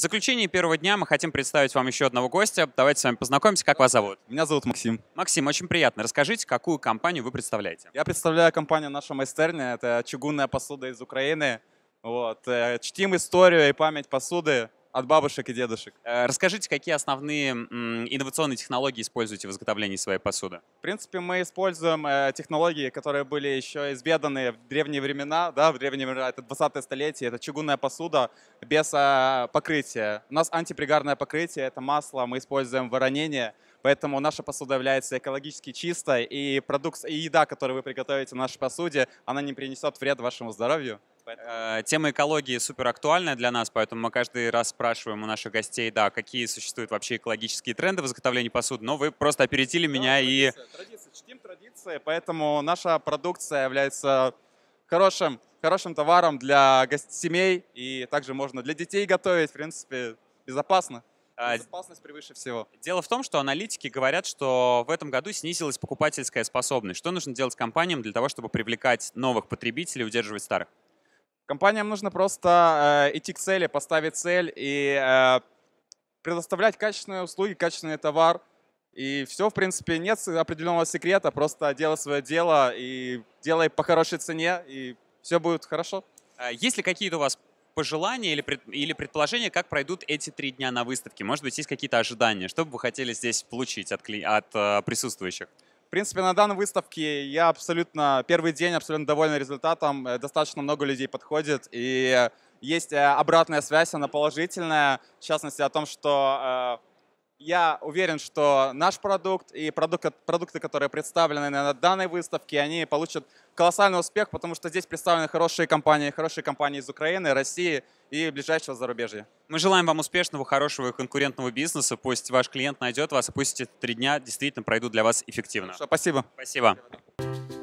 В заключении первого дня мы хотим представить вам еще одного гостя. Давайте с вами познакомимся. Как вас зовут? Меня зовут Максим. Максим, очень приятно. Расскажите, какую компанию вы представляете? Я представляю компанию «Наша мастерня». Это чугунная посуда из Украины. Вот. Э, чтим историю и память посуды. От бабушек и дедушек. Э, расскажите, какие основные инновационные технологии используете в изготовлении своей посуды? В принципе, мы используем э, технологии, которые были еще изведаны в древние времена. Да, в древние времена это 20-е столетие, это чугунная посуда без а, покрытия. У нас антипригарное покрытие, это масло, мы используем воронение. Поэтому наша посуда является экологически чистой, и продукт, и еда, которую вы приготовите в нашей посуде, она не принесет вред вашему здоровью. Поэтому... Э, тема экологии супер актуальная для нас, поэтому мы каждый раз спрашиваем у наших гостей, да, какие существуют вообще экологические тренды в изготовлении посуды, но вы просто опередили да, меня традиция, и... Традиция, чтим традиции, поэтому наша продукция является хорошим, хорошим товаром для семей, и также можно для детей готовить, в принципе, безопасно. А, Безопасность превыше всего. Дело в том, что аналитики говорят, что в этом году снизилась покупательская способность. Что нужно делать компаниям для того, чтобы привлекать новых потребителей и удерживать старых? Компаниям нужно просто э, идти к цели, поставить цель и э, предоставлять качественные услуги, качественный товар. И все, в принципе, нет определенного секрета, просто делай свое дело и делай по хорошей цене, и все будет хорошо. А есть ли какие-то у вас пожелания или, пред, или предположения, как пройдут эти три дня на выставке? Может быть, есть какие-то ожидания? Что бы вы хотели здесь получить от, от э, присутствующих? В принципе, на данной выставке я абсолютно первый день абсолютно доволен результатом. Э, достаточно много людей подходит, и э, есть э, обратная связь, она положительная. В частности, о том, что я уверен, что наш продукт и продукты, которые представлены на данной выставке, они получат колоссальный успех, потому что здесь представлены хорошие компании, хорошие компании из Украины, России и ближайшего зарубежья. Мы желаем вам успешного, хорошего и конкурентного бизнеса. Пусть ваш клиент найдет вас, и пусть эти три дня действительно пройдут для вас эффективно. Хорошо, спасибо. Спасибо. спасибо.